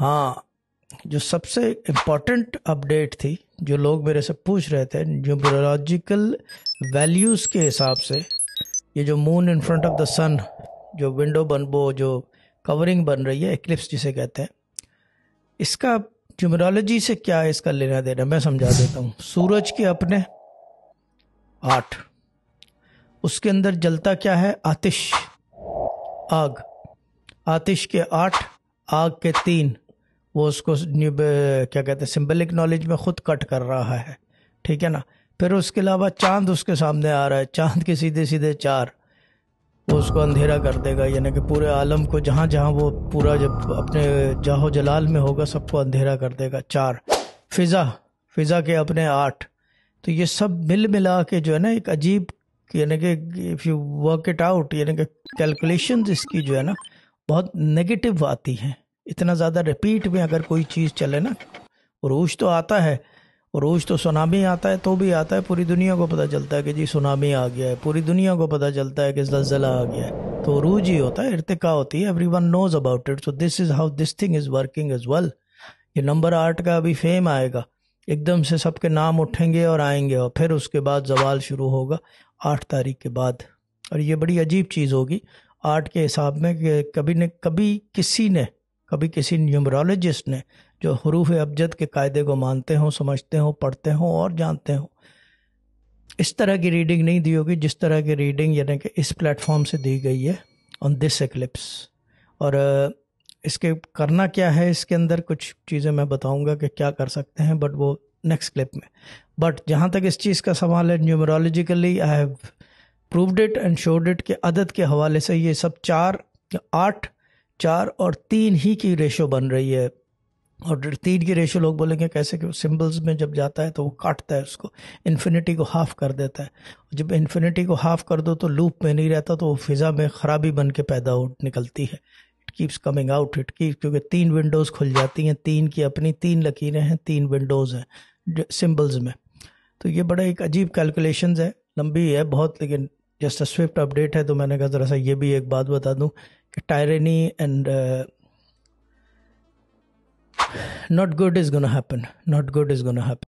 हाँ जो सबसे इम्पोर्टेंट अपडेट थी जो लोग मेरे से पूछ रहे थे न्यूमरोलॉजिकल वैल्यूज़ के हिसाब से ये जो moon in front of the sun जो विंडो बन वो जो कवरिंग बन रही है एक्लिप्स जिसे कहते हैं इसका न्यूमरोलॉजी से क्या है इसका लेना देना मैं समझा देता हूँ सूरज के अपने आठ उसके अंदर जलता क्या है आतिश आग आतिश के आठ आग के तीन वो उसको न्यू क्या कहते हैं सिम्बलिक नॉलेज में ख़ुद कट कर रहा है ठीक है ना फिर उसके अलावा चांद उसके सामने आ रहा है चांद के सीधे सीधे चार वो उसको अंधेरा कर देगा यानी कि पूरे आलम को जहाँ जहाँ वो पूरा जब अपने जाहो जलाल में होगा सबको अंधेरा कर देगा चार फिज़ा फिज़ा के अपने आठ तो ये सब मिल मिला के जो है ना एक अजीब यानी कि if you work it out यानी कि कैलकुलेशन इसकी जो है ना बहुत नेगेटिव आती हैं इतना ज़्यादा रिपीट में अगर कोई चीज़ चले ना रोज तो आता है रोज तो सुनामी आता है तो भी आता है पूरी दुनिया को पता चलता है कि जी सुनामी आ गया है पूरी दुनिया को पता चलता है कि जलजला आ गया है तो रूज ही होता है इरतका होती है everyone knows about it so this is how this thing is working is well ये नंबर आठ का अभी फेम आएगा एकदम से सबके नाम उठेंगे और आएंगे और फिर उसके बाद जवाल शुरू होगा आठ तारीख के बाद और ये बड़ी अजीब चीज़ होगी आर्ट के हिसाब में कि कभी ने कभी किसी ने कभी किसी न्यूमरोलॉजिस्ट ने जो हरूफ अबजद के कायदे को मानते हों समझते हों पढ़ते हों और जानते हों इस तरह की रीडिंग नहीं दी होगी जिस तरह की रीडिंग यानी कि इस प्लेटफॉर्म से दी गई है ऑन दिस एक्लिप्स और इसके करना क्या है इसके अंदर कुछ चीज़ें मैं बताऊंगा कि क्या कर सकते हैं बट वो नेक्स्ट क्लिप में बट जहाँ तक इस चीज़ का सवाल है numerologically I have proved it and showed it के अदद के हवाले से ये सब चार आठ चार और तीन ही की रेशो बन रही है और तीन की रेशो लोग बोलेंगे कैसे कि सिंबल्स में जब जाता है तो वो काटता है उसको इन्फिनिटी को हाफ कर देता है जब इन्फिनिटी को हाफ कर दो तो लूप में नहीं रहता तो वो फिज़ा में ख़राबी बन के पैदा हो निकलती है it keeps coming out it keep क्योंकि तीन विंडोज़ खुल जाती हैं तीन की अपनी तीन लकीरें हैं तीन विंडोज़ हैं सिम्बल्स में तो ये बड़ा एक अजीब कैलकुलेशन है लंबी है बहुत लेकिन जस्ट अ स्विफ्ट अपडेट है तो मैंने कहा ज़रा सा ये भी एक बात बता दूँ tyranny and uh, not good is going to happen not good is going to happen